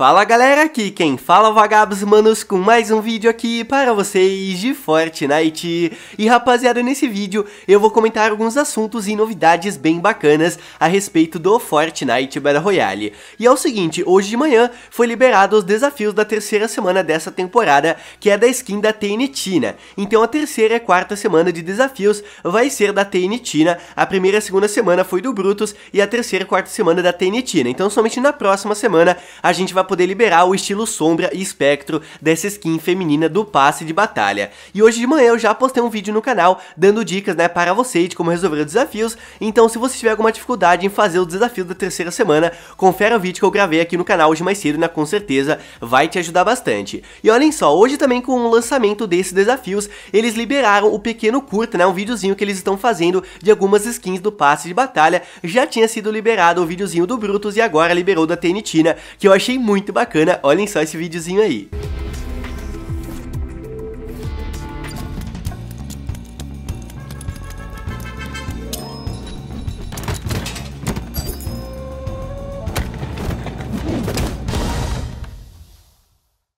Fala galera, aqui quem fala é Vagabos Manos com mais um vídeo aqui para vocês de Fortnite. E rapaziada, nesse vídeo eu vou comentar alguns assuntos e novidades bem bacanas a respeito do Fortnite Battle Royale. E é o seguinte, hoje de manhã foi liberado os desafios da terceira semana dessa temporada, que é da skin da Tenitina. Né? Então a terceira e quarta semana de desafios vai ser da Tenitina, né? a primeira e segunda semana foi do Brutus e a terceira e quarta semana da Tenitina. Né? Então somente na próxima semana a gente vai poder liberar o estilo sombra e espectro dessa skin feminina do passe de batalha. E hoje de manhã eu já postei um vídeo no canal dando dicas né, para você de como resolver os desafios, então se você tiver alguma dificuldade em fazer o desafio da terceira semana, confere o vídeo que eu gravei aqui no canal hoje mais cedo, né, com certeza vai te ajudar bastante. E olhem só, hoje também com o lançamento desses desafios, eles liberaram o pequeno curta, né, um videozinho que eles estão fazendo de algumas skins do passe de batalha, já tinha sido liberado o videozinho do Brutus e agora liberou da Tenitina, que eu achei muito muito bacana, olhem só esse videozinho aí.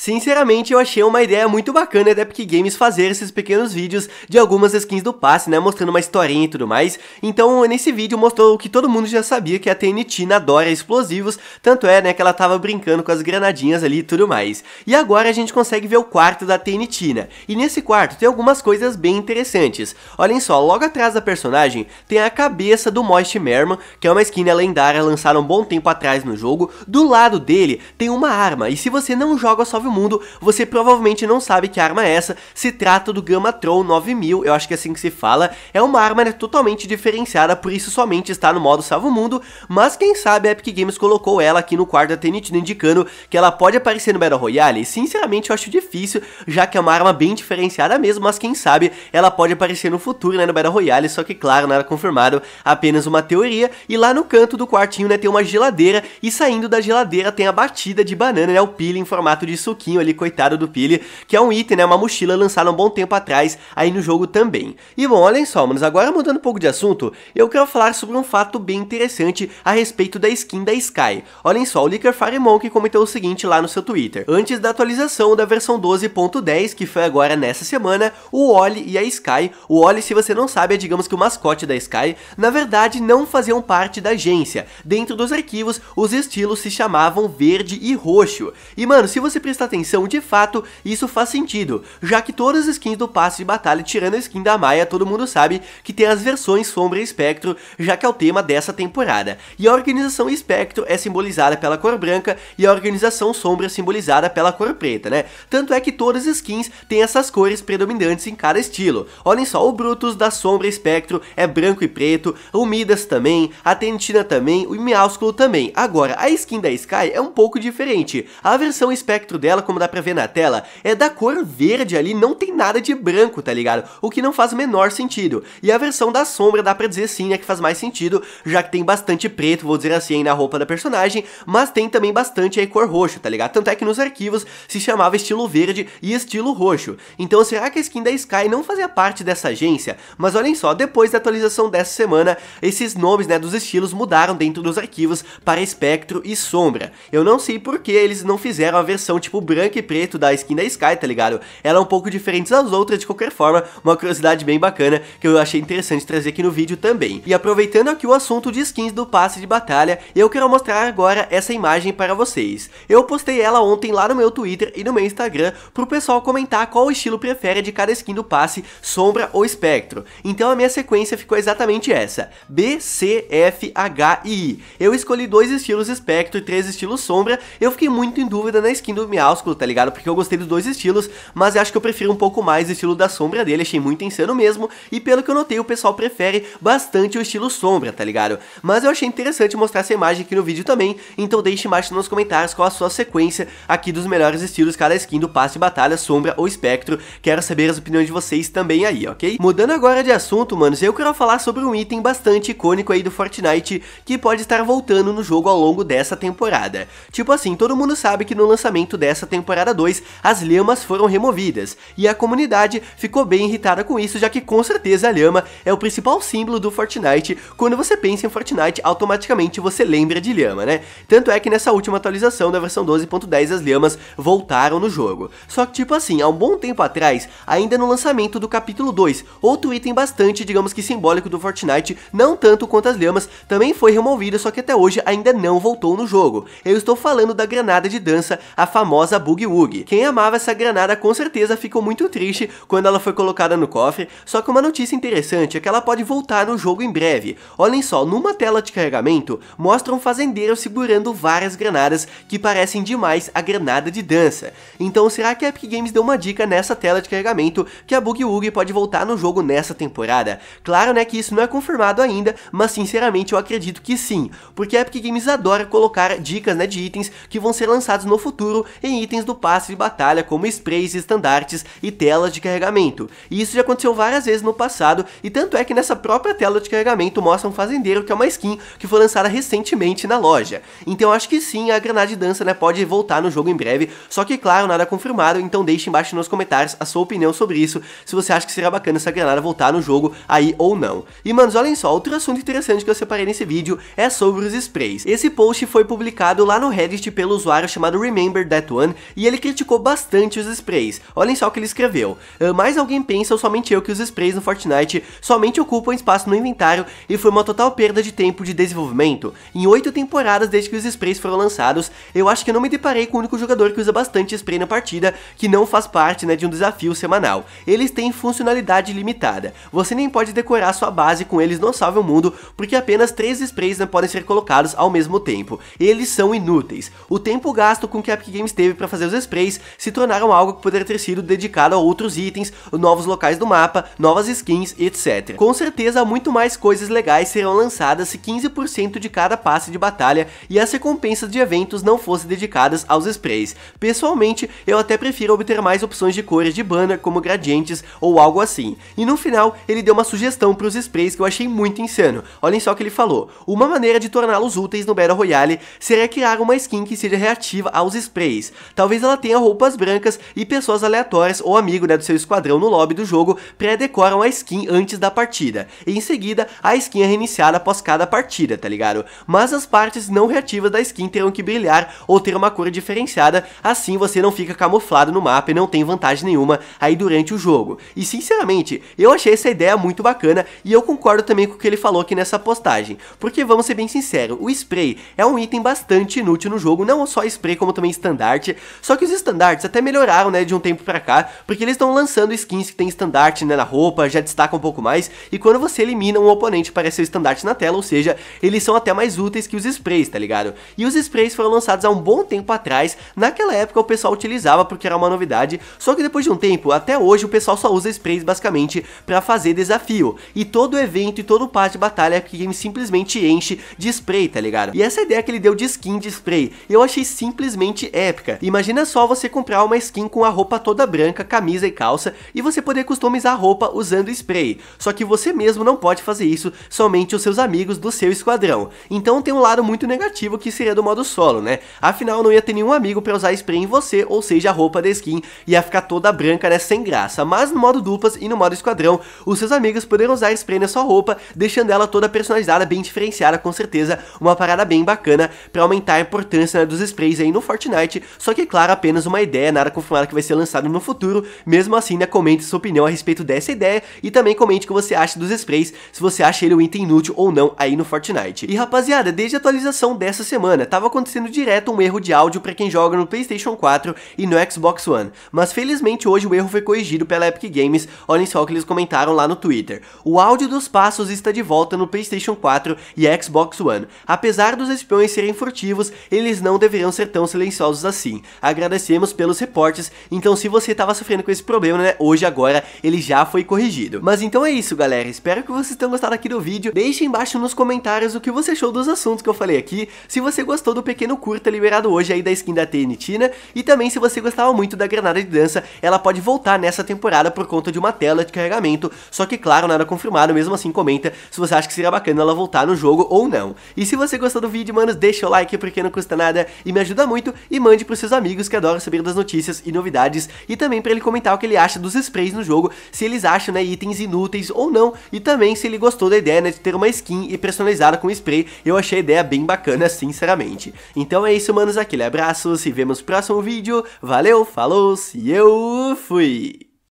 Sinceramente, eu achei uma ideia muito bacana da Epic Games fazer esses pequenos vídeos de algumas skins do passe, né, mostrando uma historinha e tudo mais. Então, nesse vídeo mostrou o que todo mundo já sabia, que a TNT adora é explosivos, tanto é, né, que ela tava brincando com as granadinhas ali e tudo mais. E agora a gente consegue ver o quarto da TNT, né? E nesse quarto tem algumas coisas bem interessantes. Olhem só, logo atrás da personagem tem a cabeça do Moist Merman, que é uma skin né, lendária lançada um bom tempo atrás no jogo. Do lado dele tem uma arma, e se você não joga só mundo, você provavelmente não sabe que arma é essa. Se trata do Gamma Tron 9000, eu acho que é assim que se fala. É uma arma né, totalmente diferenciada, por isso somente está no modo salvo mundo, mas quem sabe a Epic Games colocou ela aqui no quarto da TNT, né, indicando que ela pode aparecer no Battle Royale. E, sinceramente, eu acho difícil, já que é uma arma bem diferenciada mesmo, mas quem sabe ela pode aparecer no futuro, né, no Battle Royale, só que claro, nada confirmado, apenas uma teoria. E lá no canto do quartinho, né, tem uma geladeira e saindo da geladeira tem a batida de banana, né, o peeling em formato de suquinho ali, coitado do Pili, que é um item, né, uma mochila lançada um bom tempo atrás aí no jogo também. E bom, olhem só, manos, agora mudando um pouco de assunto, eu quero falar sobre um fato bem interessante a respeito da skin da Sky. Olhem só, o Licker Firemonk comentou o seguinte lá no seu Twitter. Antes da atualização da versão 12.10, que foi agora nessa semana, o Oli e a Sky, o Oli, se você não sabe, é digamos que o mascote da Sky, na verdade não faziam parte da agência. Dentro dos arquivos, os estilos se chamavam verde e roxo. E mano, se você prestar atenção de fato, isso faz sentido, já que todas as skins do passe de batalha, tirando a skin da Maia, todo mundo sabe que tem as versões Sombra e Espectro, já que é o tema dessa temporada. E a organização Espectro é simbolizada pela cor branca e a organização Sombra é simbolizada pela cor preta, né? Tanto é que todas as skins têm essas cores predominantes em cada estilo. Olhem só, o Brutus da Sombra e Espectro é branco e preto, o Midas também, a Tentina também, o Miásculo também. Agora, a skin da Sky é um pouco diferente. A versão Espectro dela como dá pra ver na tela, é da cor verde ali, não tem nada de branco, tá ligado? O que não faz o menor sentido. E a versão da sombra dá pra dizer sim, né, que faz mais sentido, já que tem bastante preto, vou dizer assim, aí na roupa da personagem, mas tem também bastante aí cor roxo, tá ligado? Tanto é que nos arquivos se chamava estilo verde e estilo roxo. Então será que a skin da Sky não fazia parte dessa agência? Mas olhem só, depois da atualização dessa semana, esses nomes, né, dos estilos mudaram dentro dos arquivos para espectro e sombra. Eu não sei por que eles não fizeram a versão tipo branco branco e preto da skin da Sky, tá ligado? Ela é um pouco diferente das outras, de qualquer forma, uma curiosidade bem bacana que eu achei interessante trazer aqui no vídeo também. E aproveitando aqui o assunto de skins do passe de batalha, eu quero mostrar agora essa imagem para vocês. Eu postei ela ontem lá no meu Twitter e no meu Instagram pro pessoal comentar qual estilo prefere de cada skin do passe, sombra ou espectro. Então a minha sequência ficou exatamente essa, B, C, F, H e I. Eu escolhi dois estilos espectro e três estilos sombra, eu fiquei muito em dúvida na skin do Meowth tá ligado? Porque eu gostei dos dois estilos, mas acho que eu prefiro um pouco mais o estilo da sombra dele, achei muito insano mesmo, e pelo que eu notei, o pessoal prefere bastante o estilo sombra, tá ligado? Mas eu achei interessante mostrar essa imagem aqui no vídeo também, então deixe embaixo nos comentários qual a sua sequência aqui dos melhores estilos, cada skin do passe de batalha, sombra ou espectro, quero saber as opiniões de vocês também aí, ok? Mudando agora de assunto, manos, eu quero falar sobre um item bastante icônico aí do Fortnite, que pode estar voltando no jogo ao longo dessa temporada. Tipo assim, todo mundo sabe que no lançamento dessa temporada 2, as lhamas foram removidas, e a comunidade ficou bem irritada com isso, já que com certeza a lhama é o principal símbolo do Fortnite, quando você pensa em Fortnite, automaticamente você lembra de lhama, né? Tanto é que nessa última atualização da versão 12.10 as lhamas voltaram no jogo. Só que tipo assim, há um bom tempo atrás, ainda no lançamento do capítulo 2, outro item bastante, digamos que simbólico do Fortnite, não tanto quanto as lhamas, também foi removido, só que até hoje ainda não voltou no jogo. Eu estou falando da granada de dança, a famosa Boogie Woogie. Quem amava essa granada com certeza ficou muito triste quando ela foi colocada no cofre, só que uma notícia interessante é que ela pode voltar no jogo em breve. Olhem só, numa tela de carregamento, mostra um fazendeiro segurando várias granadas que parecem demais a granada de dança. Então será que a Epic Games deu uma dica nessa tela de carregamento que a Boogie Woogie pode voltar no jogo nessa temporada? Claro né que isso não é confirmado ainda, mas sinceramente eu acredito que sim, porque a Epic Games adora colocar dicas né, de itens que vão ser lançados no futuro em itens do passe de batalha, como sprays, estandartes e telas de carregamento. E isso já aconteceu várias vezes no passado, e tanto é que nessa própria tela de carregamento mostra um fazendeiro que é uma skin que foi lançada recentemente na loja. Então acho que sim, a granada de dança né, pode voltar no jogo em breve, só que claro, nada confirmado, então deixe embaixo nos comentários a sua opinião sobre isso, se você acha que seria bacana essa granada voltar no jogo aí ou não. E manos, olhem só, outro assunto interessante que eu separei nesse vídeo é sobre os sprays. Esse post foi publicado lá no Reddit pelo usuário chamado Remember That One, e ele criticou bastante os sprays. Olhem só o que ele escreveu. Ah, mais alguém pensa ou somente eu que os sprays no Fortnite somente ocupam espaço no inventário e foi uma total perda de tempo de desenvolvimento. Em oito temporadas desde que os sprays foram lançados, eu acho que não me deparei com o único jogador que usa bastante spray na partida, que não faz parte né, de um desafio semanal. Eles têm funcionalidade limitada. Você nem pode decorar sua base com eles no Salve o Mundo, porque apenas três sprays não né, podem ser colocados ao mesmo tempo. Eles são inúteis. O tempo gasto com que a Epic Games teve para fazer os sprays se tornaram algo que poderia ter sido dedicado a outros itens, novos locais do mapa, novas skins, etc. Com certeza, muito mais coisas legais serão lançadas se 15% de cada passe de batalha e as recompensas de eventos não fossem dedicadas aos sprays. Pessoalmente, eu até prefiro obter mais opções de cores de banner, como gradientes ou algo assim. E no final, ele deu uma sugestão para os sprays que eu achei muito insano. Olhem só o que ele falou. Uma maneira de torná-los úteis no Battle Royale seria criar uma skin que seja reativa aos sprays. Talvez ela tenha roupas brancas e pessoas aleatórias ou amigo né, do seu esquadrão no lobby do jogo pré-decoram a skin antes da partida. E em seguida, a skin é reiniciada após cada partida, tá ligado? Mas as partes não reativas da skin terão que brilhar ou ter uma cor diferenciada, assim você não fica camuflado no mapa e não tem vantagem nenhuma aí durante o jogo. E sinceramente, eu achei essa ideia muito bacana e eu concordo também com o que ele falou aqui nessa postagem, porque vamos ser bem sinceros, o spray é um item bastante inútil no jogo, não só spray como também estandarte, só que os estandartes até melhoraram, né, de um tempo pra cá, porque eles estão lançando skins que tem estandarte né, na roupa, já destaca um pouco mais, e quando você elimina um oponente aparece o estandarte na tela, ou seja, eles são até mais úteis que os sprays, tá ligado? E os sprays foram lançados há um bom tempo atrás, naquela época o pessoal utilizava porque era uma novidade, só que depois de um tempo, até hoje o pessoal só usa sprays basicamente para fazer desafio, e todo evento e todo parte de batalha que Game simplesmente enche de spray, tá ligado? E essa ideia que ele deu de skin de spray, eu achei simplesmente épica, e Imagina só você comprar uma skin com a roupa toda branca, camisa e calça, e você poder customizar a roupa usando spray. Só que você mesmo não pode fazer isso, somente os seus amigos do seu esquadrão. Então tem um lado muito negativo que seria do modo solo, né? Afinal, não ia ter nenhum amigo pra usar spray em você, ou seja, a roupa da skin ia ficar toda branca, né? Sem graça. Mas no modo duplas e no modo esquadrão, os seus amigos poderão usar spray na sua roupa, deixando ela toda personalizada, bem diferenciada, com certeza. Uma parada bem bacana pra aumentar a importância né, dos sprays aí no Fortnite. Só que que, claro, apenas uma ideia, nada confirmado que vai ser lançado no futuro. Mesmo assim, né, comente sua opinião a respeito dessa ideia e também comente o que você acha dos sprays, se você acha ele um item inútil ou não aí no Fortnite. E rapaziada, desde a atualização dessa semana, tava acontecendo direto um erro de áudio para quem joga no Playstation 4 e no Xbox One, mas felizmente hoje o erro foi corrigido pela Epic Games, olhem só o que eles comentaram lá no Twitter. O áudio dos passos está de volta no Playstation 4 e Xbox One. Apesar dos espiões serem furtivos, eles não deveriam ser tão silenciosos assim agradecemos pelos reportes. Então se você estava sofrendo com esse problema, né, hoje agora ele já foi corrigido. Mas então é isso, galera. Espero que vocês tenham gostado aqui do vídeo. Deixe embaixo nos comentários o que você achou dos assuntos que eu falei aqui. Se você gostou do pequeno curta liberado hoje aí da skin da Tenitina e também se você gostava muito da granada de dança, ela pode voltar nessa temporada por conta de uma tela de carregamento, só que claro, nada confirmado, mesmo assim comenta se você acha que seria bacana ela voltar no jogo ou não. E se você gostou do vídeo, manos, deixa o like porque não custa nada e me ajuda muito e mande pros seus amigos amigos que adoram saber das notícias e novidades e também para ele comentar o que ele acha dos sprays no jogo, se eles acham né, itens inúteis ou não e também se ele gostou da ideia né, de ter uma skin e personalizada com spray, eu achei a ideia bem bacana sinceramente. Então é isso manos, aquele abraço, se vemos no próximo vídeo, valeu, falou, e eu fui!